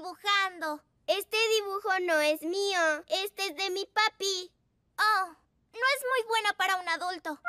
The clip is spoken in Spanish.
dibujando. Este dibujo no es mío. Este es de mi papi. Oh, no es muy buena para un adulto.